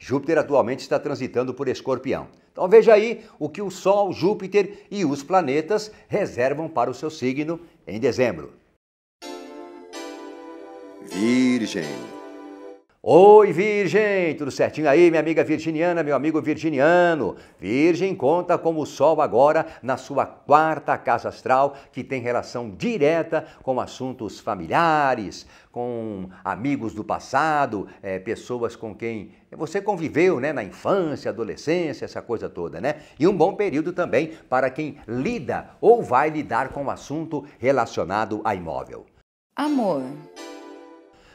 Júpiter atualmente está transitando por Escorpião. Então veja aí o que o Sol, Júpiter e os planetas reservam para o seu signo em dezembro. Virgem. Oi, Virgem! Tudo certinho aí, minha amiga virginiana, meu amigo virginiano? Virgem conta como o Sol agora na sua quarta casa astral, que tem relação direta com assuntos familiares, com amigos do passado, é, pessoas com quem você conviveu né, na infância, adolescência, essa coisa toda, né? E um bom período também para quem lida ou vai lidar com um assunto relacionado a imóvel. Amor.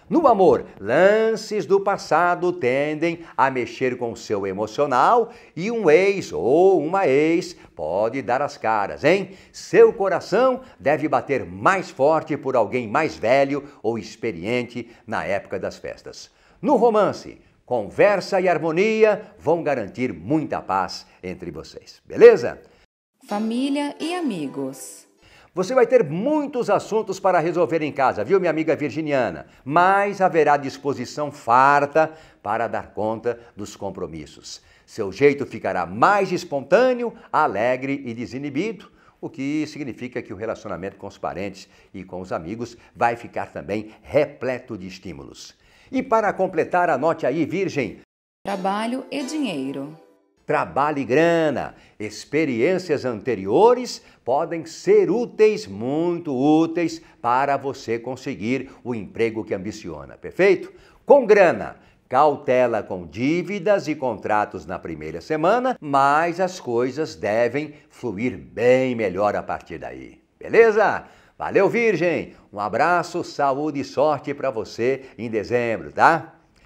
No amor, lances do passado tendem a mexer com o seu emocional e um ex ou uma ex pode dar as caras, hein? Seu coração deve bater mais forte por alguém mais velho ou experiente na época das festas. No romance, conversa e harmonia vão garantir muita paz entre vocês, beleza? Família e amigos. Você vai ter muitos assuntos para resolver em casa, viu, minha amiga virginiana? Mas haverá disposição farta para dar conta dos compromissos. Seu jeito ficará mais espontâneo, alegre e desinibido, o que significa que o relacionamento com os parentes e com os amigos vai ficar também repleto de estímulos. E para completar, anote aí, Virgem: trabalho e dinheiro trabalho e grana. Experiências anteriores podem ser úteis, muito úteis, para você conseguir o emprego que ambiciona, perfeito? Com grana. Cautela com dívidas e contratos na primeira semana, mas as coisas devem fluir bem melhor a partir daí. Beleza? Valeu, Virgem! Um abraço, saúde e sorte para você em dezembro, tá?